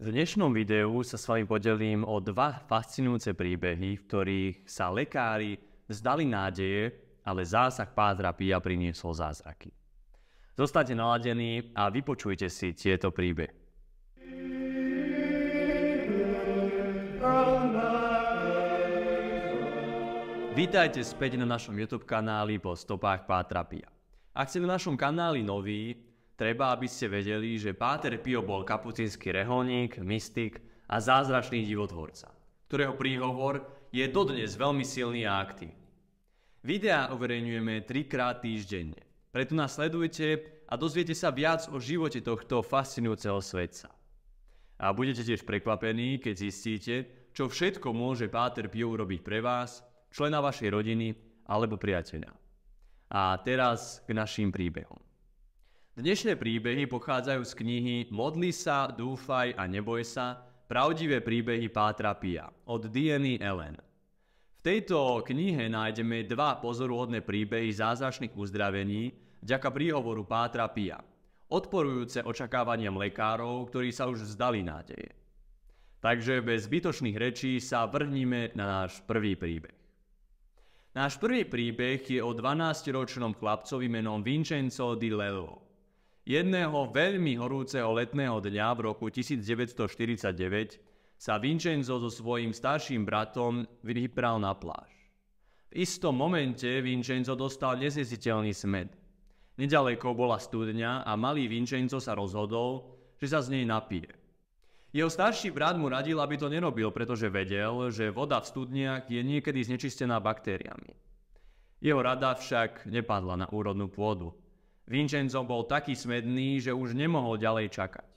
V dnešnom videu sa s vami podelím o dva fascinujúce príbehy, v ktorých sa lekári vzdali nádeje, ale zásah Pátra Pia priniesol zázraky. Zostate naladení a vypočujte si tieto príbehy. Vítajte späť na našom YouTube kanáli po stopách Pátra Pia. Ak ste na našom kanáli noví, Treba, aby ste vedeli, že Páter Pio bol kapucínsky reholník, mystik a zázračný divotvorca, ktorého príhovor je dodnes veľmi silný a aktívny. Videá uverejňujeme trikrát týždenne, preto nás sledujte a dozviete sa viac o živote tohto fascinujúceho svetca. A budete tiež prekvapení, keď zistíte, čo všetko môže Páter Pio urobiť pre vás, člena vašej rodiny alebo priateľa. A teraz k našim príbehom. Dnešné príbehy pochádzajú z knihy Modli sa, dúfaj a neboj sa – Pravdivé príbehy Pátra Pia od Diany Ellen. V tejto knihe nájdeme dva pozoruhodné príbehy zázračných uzdravení vďaka príhovoru Pátra Pia, odporujúce očakávaniam lekárov, ktorí sa už vzdali nádeje. Takže bez zbytočných rečí sa vrhníme na náš prvý príbeh. Náš prvý príbeh je o 12-ročnom chlapcovi menom Vincenzo Di Lello. Jedného veľmi horúceho letného dňa v roku 1949 sa Vincenzo so svojím starším bratom vypral na pláž. V istom momente Vincenzo dostal nezjesiteľný smet. Nedaleko bola studňa a malý Vincenzo sa rozhodol, že sa z nej napije. Jeho starší brat mu radil, aby to nerobil, pretože vedel, že voda v studniach je niekedy znečistená baktériami. Jeho rada však nepadla na úrodnú pôdu Vincenzo bol taký smedný, že už nemohol ďalej čakať.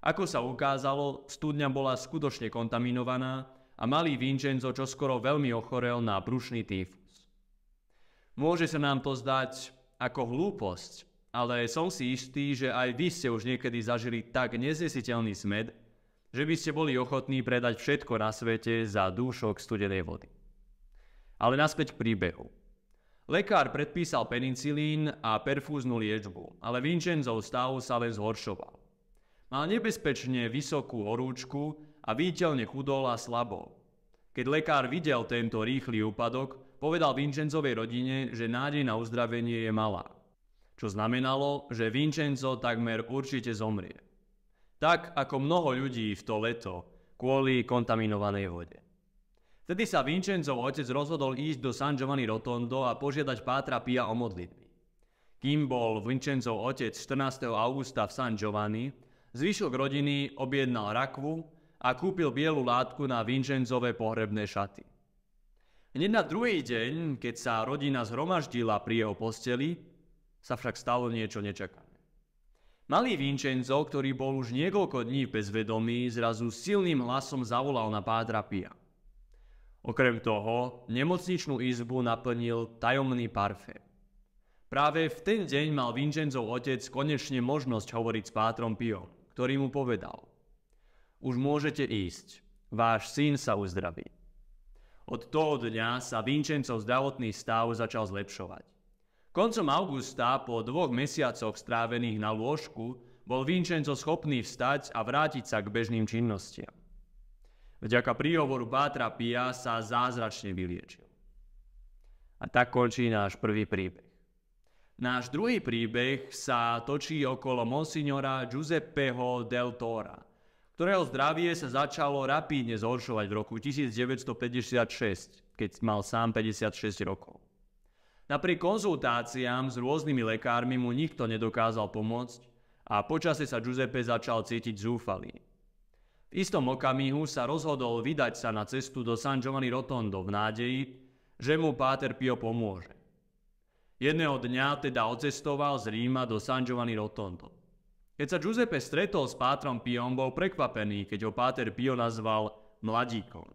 Ako sa ukázalo, studňa bola skutočne kontaminovaná a malý Vincenzo čoskoro veľmi ochorel na brušný týfus. Môže sa nám to zdať ako hlúposť, ale som si istý, že aj vy ste už niekedy zažili tak neznesiteľný smed, že by ste boli ochotní predať všetko na svete za dúšok studenej vody. Ale naspäť k príbehu. Lekár predpísal penicilín a perfúznu liečbu, ale Vincenzov stav sa len zhoršoval. Mal nebezpečne vysokú horúčku a výteľne chudol a slabo. Keď lekár videl tento rýchly úpadok, povedal Vincenzovej rodine, že nádej na uzdravenie je malá. Čo znamenalo, že Vincenzo takmer určite zomrie. Tak ako mnoho ľudí v to leto kvôli kontaminovanej vode. Vtedy sa Vincenzov otec rozhodol ísť do San Giovanni Rotondo a požiadať Pátra Pia o modlitby. Kým bol Vincenzov otec 14. augusta v San Giovanni, zvyšok rodiny objednal rakvu a kúpil bielu látku na Vincenzové pohrebné šaty. Hneď na druhý deň, keď sa rodina zhromaždila pri jeho posteli, sa však stalo niečo nečakané. Malý Vincenzo, ktorý bol už niekoľko dní bezvedomý, zrazu silným hlasom zavolal na pátra Pia – Okrem toho, nemocničnú izbu naplnil tajomný parfém. Práve v ten deň mal Vincenzov otec konečne možnosť hovoriť s pátrom Pio, ktorý mu povedal Už môžete ísť, váš syn sa uzdraví. Od toho dňa sa Vinčencov zdravotný stav začal zlepšovať. Koncom augusta, po dvoch mesiacoch strávených na lôžku, bol Vincenzo schopný vstať a vrátiť sa k bežným činnostiam. Vďaka príhovoru Pátra Pia sa zázračne vyliečil. A tak končí náš prvý príbeh. Náš druhý príbeh sa točí okolo monsignora Giuseppeho del Tora, ktorého zdravie sa začalo rapídne zhoršovať v roku 1956, keď mal sám 56 rokov. Napriek konzultáciám s rôznymi lekármi mu nikto nedokázal pomôcť a počasie sa Giuseppe začal cítiť zúfalý istom okamihu sa rozhodol vydať sa na cestu do San Giovanni Rotondo v nádeji, že mu Páter Pio pomôže. Jedného dňa teda odcestoval z Ríma do San Giovanni Rotondo. Keď sa Giuseppe stretol s Pátrom Piom, bol prekvapený, keď ho Páter Pio nazval mladíkom.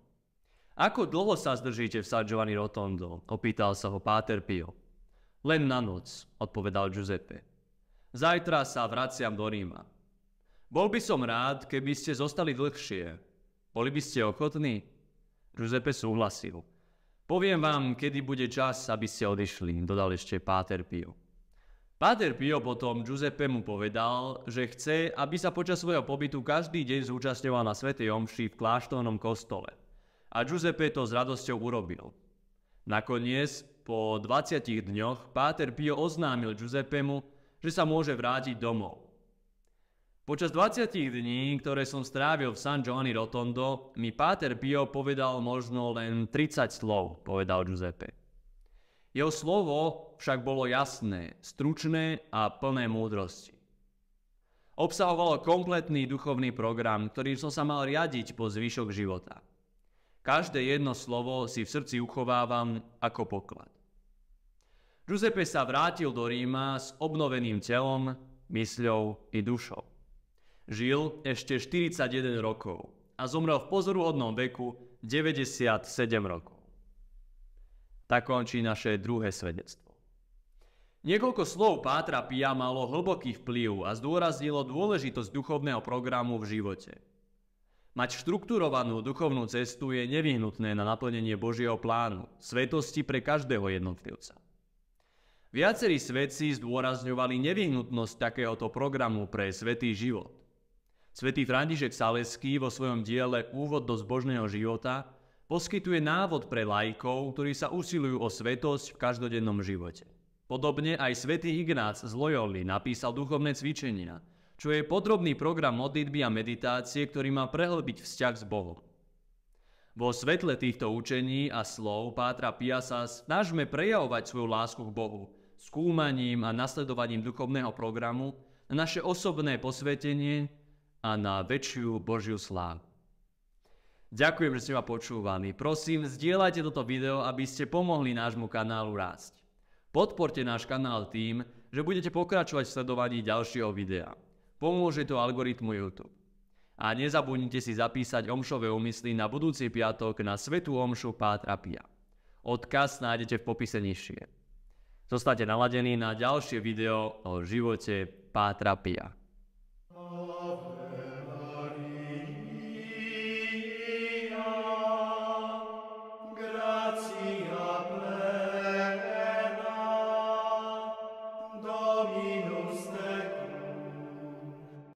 Ako dlho sa zdržíte v San Giovanni Rotondo? Opýtal sa ho Páter Pio. Len na noc, odpovedal Giuseppe. Zajtra sa vraciam do Ríma. Bol by som rád, keby ste zostali dlhšie. Boli by ste ochotní? Giuseppe súhlasil. Poviem vám, kedy bude čas, aby ste odišli, dodal ešte Páter Pio. Páter Pio potom Giuseppe mu povedal, že chce, aby sa počas svojho pobytu každý deň zúčastňoval na Svetej Omši v kláštornom kostole. A Giuseppe to s radosťou urobil. Nakoniec, po 20 dňoch, Páter Pio oznámil Giuseppemu, že sa môže vrátiť domov. Počas 20 dní, ktoré som strávil v San Giovanni Rotondo, mi Páter Pio povedal možno len 30 slov, povedal Giuseppe. Jeho slovo však bolo jasné, stručné a plné múdrosti. Obsahovalo kompletný duchovný program, ktorým som sa mal riadiť po zvyšok života. Každé jedno slovo si v srdci uchovávam ako poklad. Giuseppe sa vrátil do Ríma s obnoveným telom, mysľou i dušou. Žil ešte 41 rokov a zomrel v pozoruhodnom veku 97 rokov. Tak končí naše druhé svedectvo. Niekoľko slov Pátra Pia malo hlboký vplyv a zdôraznilo dôležitosť duchovného programu v živote. Mať štruktúrovanú duchovnú cestu je nevyhnutné na naplnenie Božieho plánu, svetosti pre každého jednotlivca. Viacerí svetci zdôrazňovali nevyhnutnosť takéhoto programu pre svetý život. Svetý František Saleský vo svojom diele Úvod do zbožného života poskytuje návod pre lajkov, ktorí sa usilujú o svetosť v každodennom živote. Podobne aj svätý Ignác z Loyoli napísal duchovné cvičenia, čo je podrobný program modlitby a meditácie, ktorý má prehlbiť vzťah s Bohom. Vo svetle týchto učení a slov Pátra Piasa snažme prejavovať svoju lásku k Bohu skúmaním a nasledovaním duchovného programu na naše osobné posvetenie a na väčšiu Božiu slávu. Ďakujem, že ste ma počúvali. Prosím, zdieľajte toto video, aby ste pomohli nášmu kanálu rásť. Podporte náš kanál tým, že budete pokračovať v sledovaní ďalšieho videa. Pomôže to algoritmu YouTube. A nezabudnite si zapísať omšové úmysly na budúci piatok na Svetu omšu Pátra Pia. Odkaz nájdete v popise nižšie. Zostate naladení na ďalšie video o živote Pátra Pia.